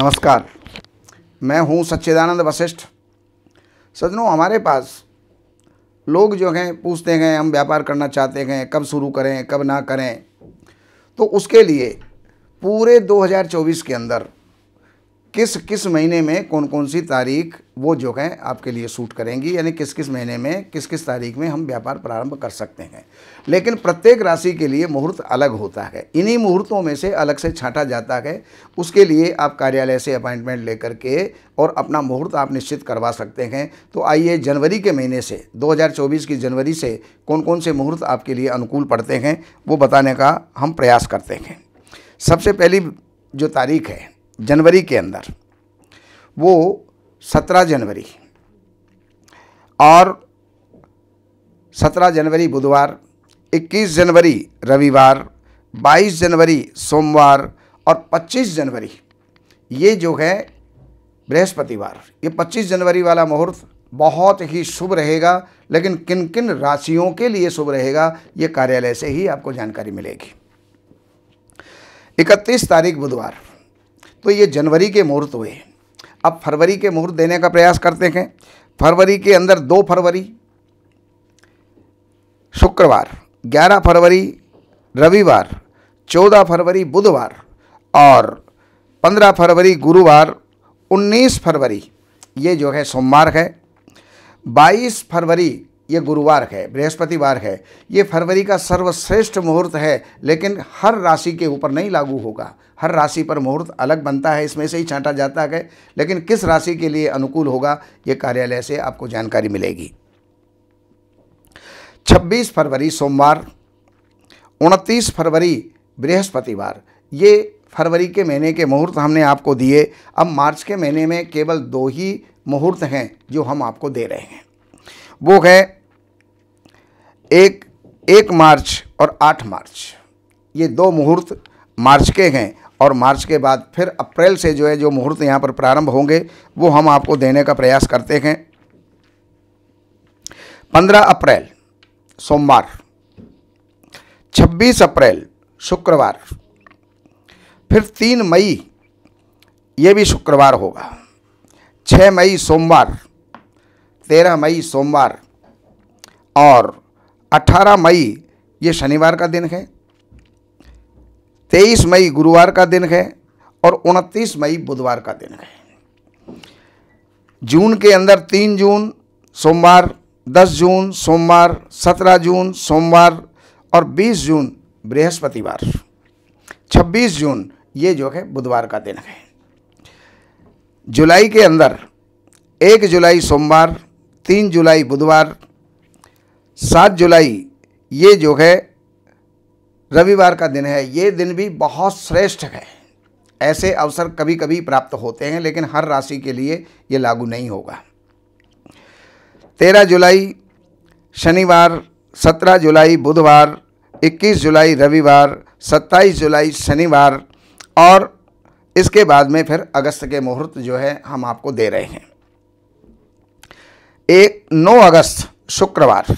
नमस्कार मैं हूं सच्चिदानंद वशिष्ठ सजनों हमारे पास लोग जो हैं पूछते हैं हम व्यापार करना चाहते हैं कब शुरू करें कब ना करें तो उसके लिए पूरे 2024 के अंदर किस किस महीने में कौन कौन सी तारीख वो जो है आपके लिए सूट करेंगी यानी किस किस महीने में किस किस तारीख में हम व्यापार प्रारंभ कर सकते हैं लेकिन प्रत्येक राशि के लिए मुहूर्त अलग होता है इन्हीं मुहूर्तों में से अलग से छाटा जाता है उसके लिए आप कार्यालय से अपॉइंटमेंट लेकर के और अपना मुहूर्त आप निश्चित करवा सकते हैं तो आइए जनवरी के महीने से दो की जनवरी से कौन कौन से मुहूर्त आपके लिए अनुकूल पड़ते हैं वो बताने का हम प्रयास करते हैं सबसे पहली जो तारीख है जनवरी के अंदर वो सत्रह जनवरी और सत्रह जनवरी बुधवार इक्कीस जनवरी रविवार बाईस जनवरी सोमवार और पच्चीस जनवरी ये जो है बृहस्पतिवार ये 25 जनवरी वाला मुहूर्त बहुत ही शुभ रहेगा लेकिन किन किन राशियों के लिए शुभ रहेगा ये कार्यालय से ही आपको जानकारी मिलेगी 31 तारीख बुधवार तो ये जनवरी के मुहूर्त हुए अब फरवरी के मुहूर्त देने का प्रयास करते हैं फरवरी के अंदर दो फरवरी शुक्रवार ग्यारह फरवरी रविवार चौदह फरवरी बुधवार और पंद्रह फरवरी गुरुवार उन्नीस फरवरी ये जो है सोमवार है बाईस फरवरी ये गुरुवार है बृहस्पतिवार है ये फरवरी का सर्वश्रेष्ठ मुहूर्त है लेकिन हर राशि के ऊपर नहीं लागू होगा हर राशि पर मुहूर्त अलग बनता है इसमें से ही छांटा जाता है लेकिन किस राशि के लिए अनुकूल होगा ये कार्यालय से आपको जानकारी मिलेगी 26 फरवरी सोमवार 29 फरवरी बृहस्पतिवार ये फरवरी के महीने के मुहूर्त हमने आपको दिए अब मार्च के महीने में केवल दो ही मुहूर्त हैं जो हम आपको दे रहे हैं वो है एक एक मार्च और आठ मार्च ये दो मुहूर्त मार्च के हैं और मार्च के बाद फिर अप्रैल से जो है जो मुहूर्त यहाँ पर प्रारंभ होंगे वो हम आपको देने का प्रयास करते हैं पंद्रह अप्रैल सोमवार छब्बीस अप्रैल शुक्रवार फिर तीन मई ये भी शुक्रवार होगा छः मई सोमवार तेरह मई सोमवार और 18 मई ये शनिवार का दिन है 23 मई गुरुवार का दिन है और 29 मई बुधवार का दिन है जून के अंदर 3 जून सोमवार 10 जून सोमवार 17 जून सोमवार और 20 जून बृहस्पतिवार 26 जून ये जो है बुधवार का दिन है जुलाई के अंदर एक जुलाई सोमवार तीन जुलाई बुधवार सात जुलाई ये जो है रविवार का दिन है ये दिन भी बहुत श्रेष्ठ है ऐसे अवसर कभी कभी प्राप्त होते हैं लेकिन हर राशि के लिए ये लागू नहीं होगा तेरह जुलाई शनिवार सत्रह जुलाई बुधवार इक्कीस जुलाई रविवार सत्ताईस जुलाई शनिवार और इसके बाद में फिर अगस्त के मुहूर्त जो है हम आपको दे रहे हैं एक नौ अगस्त शुक्रवार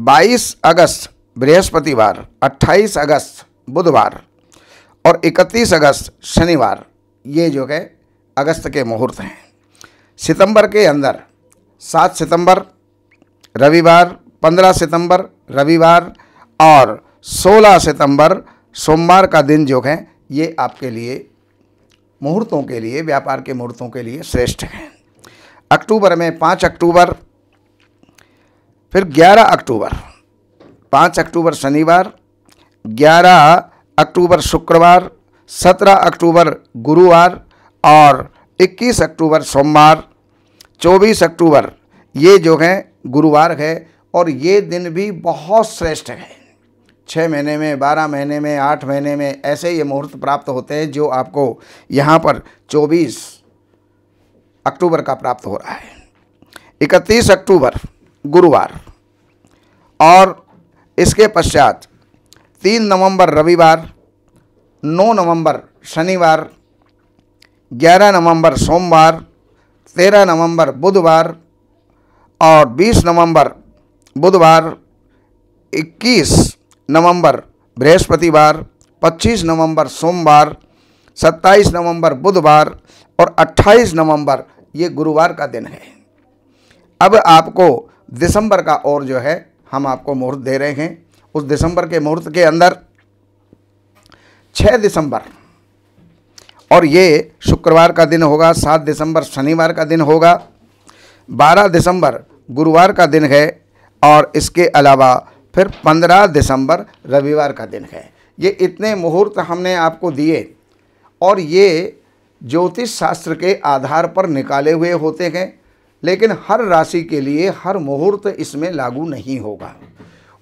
22 अगस्त बृहस्पतिवार 28 अगस्त बुधवार और 31 अगस्त शनिवार ये जो है अगस्त के मुहूर्त हैं सितंबर के अंदर 7 सितंबर रविवार 15 सितंबर रविवार और 16 सितंबर सोमवार का दिन जो है ये आपके लिए मुहूर्तों के लिए व्यापार के मुहूर्तों के लिए श्रेष्ठ हैं अक्टूबर में 5 अक्टूबर फिर 11 अक्टूबर 5 अक्टूबर शनिवार 11 अक्टूबर शुक्रवार 17 अक्टूबर गुरुवार और 21 अक्टूबर सोमवार 24 अक्टूबर ये जो है गुरुवार है और ये दिन भी बहुत श्रेष्ठ है छः महीने में बारह महीने में आठ महीने में ऐसे ये मुहूर्त प्राप्त होते हैं जो आपको यहाँ पर 24 अक्टूबर का प्राप्त हो रहा है 31 अक्टूबर गुरुवार और इसके पश्चात तीन नवंबर रविवार नौ नवंबर शनिवार ग्यारह नवंबर सोमवार तेरह नवंबर बुधवार और बीस नवंबर बुधवार इक्कीस नवंबर बृहस्पतिवार पच्चीस नवंबर सोमवार सत्ताईस नवंबर बुधवार और अट्ठाईस नवंबर ये गुरुवार का दिन है अब आपको दिसंबर का और जो है हम आपको मुहूर्त दे रहे हैं उस दिसंबर के मुहूर्त के अंदर 6 दिसंबर और ये शुक्रवार का दिन होगा सात दिसंबर शनिवार का दिन होगा बारह दिसंबर गुरुवार का दिन है और इसके अलावा फिर पंद्रह दिसंबर रविवार का दिन है ये इतने मुहूर्त हमने आपको दिए और ये ज्योतिष शास्त्र के आधार पर निकाले हुए होते हैं लेकिन हर राशि के लिए हर मुहूर्त इसमें लागू नहीं होगा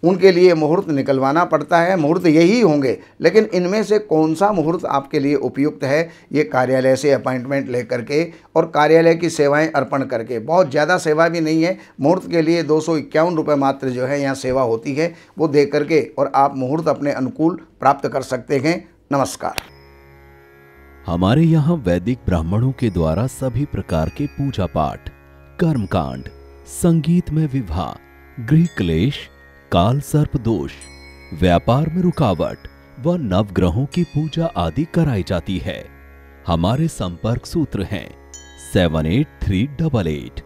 उनके लिए मुहूर्त निकलवाना पड़ता है मुहूर्त यही होंगे लेकिन इनमें से कौन सा मुहूर्त आपके लिए उपयुक्त है ये कार्यालय से अपॉइंटमेंट लेकर के और कार्यालय की सेवाएं अर्पण करके बहुत ज़्यादा सेवा भी नहीं है मुहूर्त के लिए दो सौ मात्र जो है यहाँ सेवा होती है वो दे करके और आप मुहूर्त अपने अनुकूल प्राप्त कर सकते हैं नमस्कार हमारे यहाँ वैदिक ब्राह्मणों के द्वारा सभी प्रकार के पूजा पाठ कर्मकांड संगीत में विवाह गृह क्लेश काल सर्प दोष व्यापार में रुकावट व नवग्रहों की पूजा आदि कराई जाती है हमारे संपर्क सूत्र हैं seven eight three double eight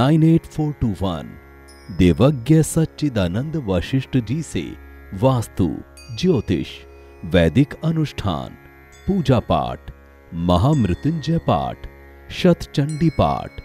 nine eight four two one Devagya Sachchidanand Vashishtha ji से वास्तु ज्योतिष वैदिक अनुष्ठान पूजा पाठ महामृत्युंजय पाठ शतचंडी पाठ